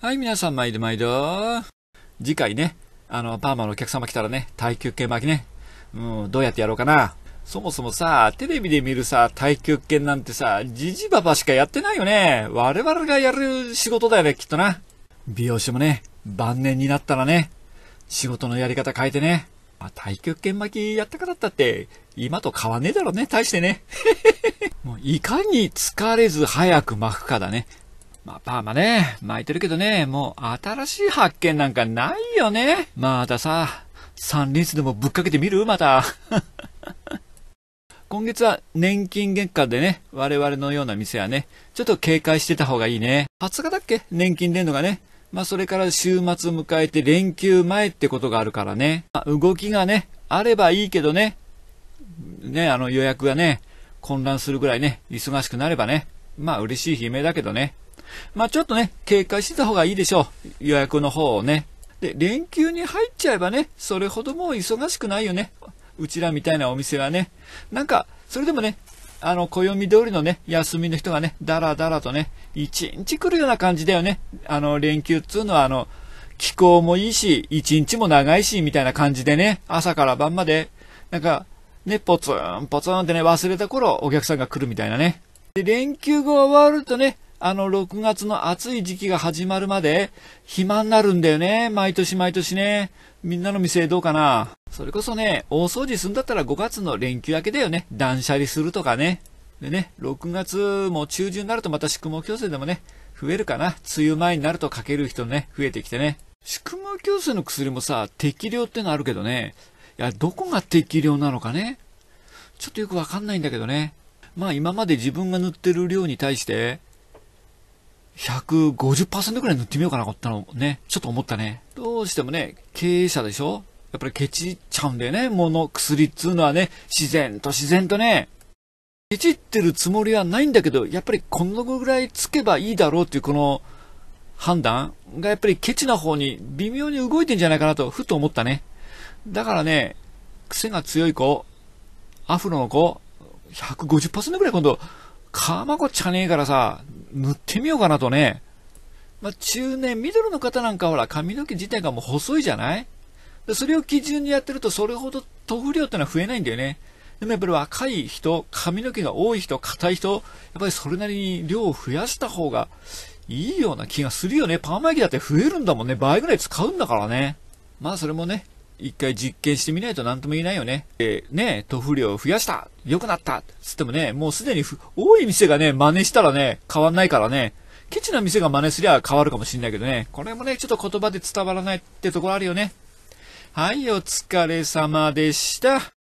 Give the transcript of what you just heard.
はい、皆さん、毎度毎度。次回ね、あの、パーマのお客様来たらね、耐久券巻きね、うん、どうやってやろうかな。そもそもさ、テレビで見るさ、耐久券なんてさ、じじばばしかやってないよね。我々がやる仕事だよね、きっとな。美容師もね、晩年になったらね、仕事のやり方変えてね、まあ、耐久拳巻きやったからだって、今と変わんねえだろうね、大してね。もういかに疲れず早く巻くかだね。まあ、パーマね、巻いてるけどね、もう新しい発見なんかないよね。またさ、3輪でもぶっかけてみるまた。今月は年金月間でね、我々のような店はね、ちょっと警戒してた方がいいね。20日だっけ年金出んのがね。まあそれから週末迎えて連休前ってことがあるからね。まあ、動きがね、あればいいけどね。ね、あの予約がね、混乱するぐらいね、忙しくなればね。まあ嬉しい悲鳴だけどね。まあちょっとね、警戒してた方がいいでしょう。予約の方をね。で、連休に入っちゃえばね、それほどもう忙しくないよね。うちらみたいなお店はね。なんか、それでもね、あの、暦通りのね、休みの人がね、だらだらとね、一日来るような感じだよね。あの、連休っつうのは、あの、気候もいいし、一日も長いし、みたいな感じでね、朝から晩まで、なんか、ね、ポツン、ポツンってね、忘れた頃、お客さんが来るみたいなね。で、連休が終わるとね、あの、6月の暑い時期が始まるまで、暇になるんだよね。毎年毎年ね。みんなの店どうかなそれこそね、大掃除するんだったら5月の連休明けだよね。断捨離するとかね。でね、6月も中旬になるとまた宿毛矯正でもね、増えるかな。梅雨前になるとかける人ね、増えてきてね。宿毛矯正の薬もさ、適量ってのあるけどね。いや、どこが適量なのかね。ちょっとよくわかんないんだけどね。まあ今まで自分が塗ってる量に対して、150%ぐらい塗ってみようかなったのね、ちょっと思ったね。どうしてもね、経営者でしょやっぱりケチっちゃうんだよね、もの、薬っつうのはね、自然と自然とね。ケチってるつもりはないんだけど、やっぱりこのぐらいつけばいいだろうっていうこの判断がやっぱりケチな方に微妙に動いてんじゃないかなと、ふと思ったね。だからね、癖が強い子、アフロの子、150%ぐらい今度、かまこちゃねえからさ、塗ってみようかなとね。まあ、中年、ミドルの方なんかほら、髪の毛自体がもう細いじゃないそれを基準にやってると、それほど塗布量ってのは増えないんだよね。でもやっぱり若い人、髪の毛が多い人、硬い人、やっぱりそれなりに量を増やした方がいいような気がするよね。パーマ液だって増えるんだもんね。倍ぐらい使うんだからね。まあそれもね、一回実験してみないと何とも言えないよね。えー、ね、塗布量を増やした良くなったつってもね、もうすでに多い店がね、真似したらね、変わんないからね、ケチな店が真似すりゃ変わるかもしんないけどね、これもね、ちょっと言葉で伝わらないってところあるよね。はい、お疲れ様でした。